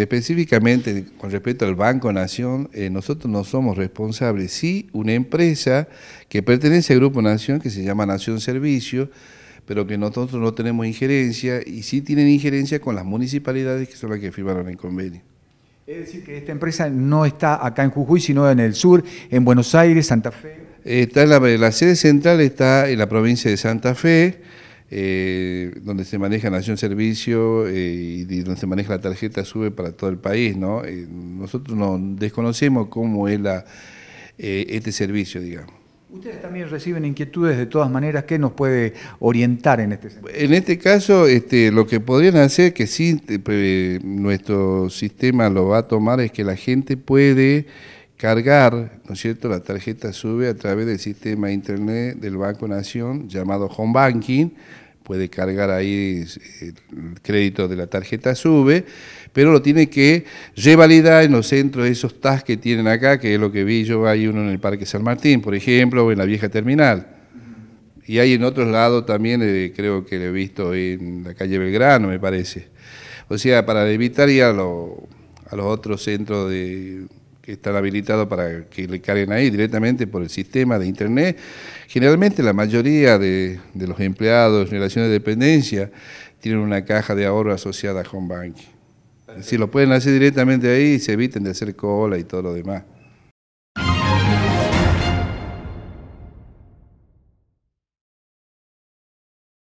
Específicamente con respecto al Banco Nación, eh, nosotros no somos responsables. Sí, una empresa que pertenece al Grupo Nación, que se llama Nación Servicio, pero que nosotros no tenemos injerencia y sí tienen injerencia con las municipalidades que son las que firmaron el convenio. Es decir, que esta empresa no está acá en Jujuy, sino en el sur, en Buenos Aires, Santa Fe. Está la sede central está en la provincia de Santa Fe eh, donde se maneja Nación Servicio eh, y, donde se maneja la tarjeta SUBE para todo el país, ¿no? Eh, nosotros no desconocemos cómo es la, este servicio, digamos. Ustedes también reciben inquietudes de todas maneras, ¿qué nos puede orientar en este sentido? En este caso, este, lo que podrían hacer, que sí nuestro sistema lo va a tomar, es que la gente puede cargar, ¿no es cierto?, la tarjeta SUBE a través del sistema internet del Banco Nación llamado Home Banking, puede cargar ahí el crédito de la tarjeta SUBE, pero lo tiene que revalidar en los centros, esos TAS que tienen acá, que es lo que vi yo, hay uno en el Parque San Martín, por ejemplo, o en la vieja terminal. Y hay en otros lados también, eh, creo que lo he visto en la calle Belgrano, me parece. O sea, para evitar ir a los otros centros de que están habilitados para que le carguen ahí directamente por el sistema de Internet. Generalmente la mayoría de, los empleados en relación de dependencia tienen una caja de ahorro asociada a Home Si lo pueden hacer directamente ahí, se eviten de hacer cola y todo lo demás.